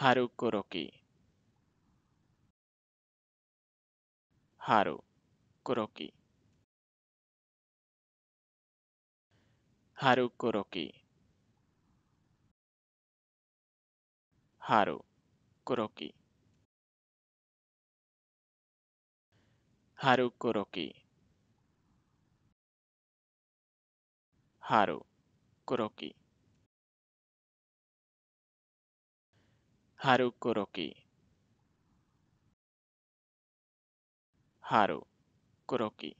haruko roki haru kuroki haru kuroki haru kuroki haru kuroki haru kuroki Haruko Roki. Haru Kuroki.